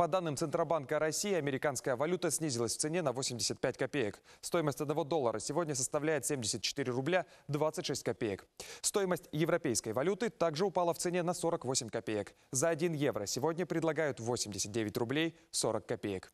По данным Центробанка России, американская валюта снизилась в цене на 85 копеек. Стоимость одного доллара сегодня составляет 74 рубля 26 копеек. Стоимость европейской валюты также упала в цене на 48 копеек. За 1 евро сегодня предлагают 89 рублей 40 копеек.